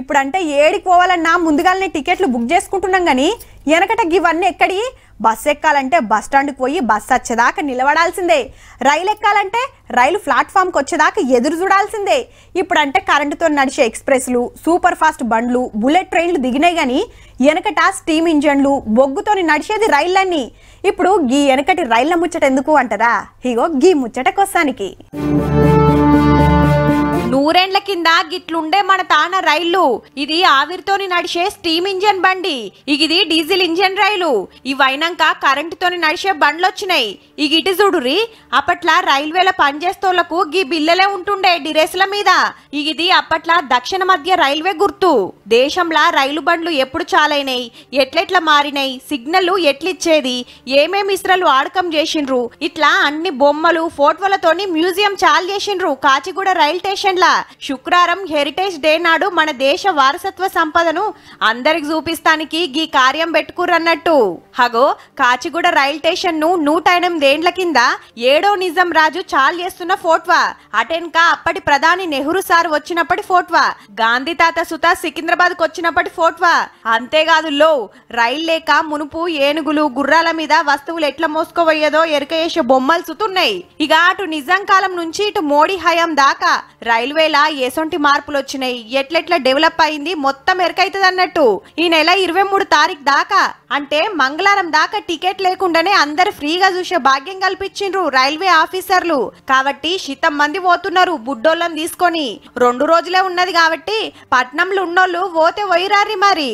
ఇప్పుడు అంటే ఏడికి పోవాలన్నా ముందుగానే టికెట్లు బుక్ చేసుకుంటున్నాం కానీ వెనకట ఇవన్నీ ఎక్కడి బస్సు ఎక్కాలంటే బస్ స్టాండ్కి పోయి బస్సు వచ్చేదాకా నిలబడాల్సిందే రైలు ఎక్కాలంటే రైలు ప్లాట్ఫామ్కి వచ్చేదాకా ఎదురు చూడాల్సిందే ఇప్పుడంటే కరెంటుతో నడిచే ఎక్స్ప్రెస్లు సూపర్ ఫాస్ట్ బండ్లు బుల్లెట్ ట్రైన్లు దిగినాయి కానీ వెనకట స్టీమ్ ఇంజన్లు బొగ్గుతో నడిచేది రైళ్ళన్నీ ఇప్పుడు గీ వెనకటి రైళ్ళ ముచ్చట ఎందుకు అంటారా ఇగో గీ ముచ్చట కొస్తానికి నూరేండ్ల కింద గిట్లుండే మన తాన రైళ్లు ఇది ఆవిరితోని నడిచే స్టీమ్ ఇంజన్ బండి ఇది డీజిల్ ఇంజన్ రైలు ఇవైనాక కరెంటుతోని నడిచే బండ్లు వచ్చినాయి ఇక ఇటు చూడురి అప్పట్లా రైల్వేల పనిచేస్తోళ్లకు గీ బిల్లలే ఉంటుండే డిరేసుల మీద ఇది అప్పట్లా దక్షిణ మధ్య రైల్వే గుర్తు దేశంలా రైలు బండ్లు ఎప్పుడు చాలైనాయి ఎట్లెట్ల మారినై సిగ్నల్లు ఎట్లిచ్చేది ఏమేమి ఇస్రలు ఆడకం చేసిండ్రు ఇట్లా అన్ని బొమ్మలు ఫోటోలతోని మ్యూజియం చాలు చేసిండ్రు కాచిగూడ రైల్ స్టేషన్లా శుక్రవారం హెరిటేజ్ డే నాడు మన దేశ వారసత్వ సంపదను అందరికి చూపిస్తానికి గీ కార్యం పెట్టుకురన్నట్టు హగో కాచిగూడ రైల్ స్టేషన్ ను నూట ఎనిమిదేండ్ల కింద ఏడో నిజం రాజు చాల్ చేస్తున్న ఫోట్వా అటెన్కా అప్పటి ప్రధాని నెహ్రూ సార్ వచ్చినప్పటి ఫోట్వా గాంధీ తాత సుత సికింద్రాబాద్ వచ్చినప్పటి ఫోట్వా అంతేకాదు లో రైల్ లేక మునుపు ఏనుగులు గుర్రాల మీద వస్తువులు ఎట్లా మోసుకోబోయేదో ఎరుక చేసే బొమ్మలు సుతున్నాయి ఇక అటు నిజాం కాలం నుంచి ఇటు మోడీ హయాం దాకా రైల్వే ఒకవేళ ఎసొంటి మార్పులు వచ్చినాయి ఎట్లెట్లా డెవలప్ అయింది మొత్తం ఎరకైతుంది అన్నట్టు ఈ నెల ఇరవై మూడు తారీఖు దాకా అంటే మంగళవారం దాకా టికెట్ లేకుండానే అందరు ఫ్రీగా చూసే భాగ్యం కల్పించిండ్రు రైల్వే ఆఫీసర్లు కాబట్టి శీతం మంది పోతున్నారు బుడ్డోళ్ళని తీసుకొని రెండు రోజులే ఉన్నది కాబట్టి పట్నంలో ఉన్నోళ్ళు పోతే పోయిరారి మరి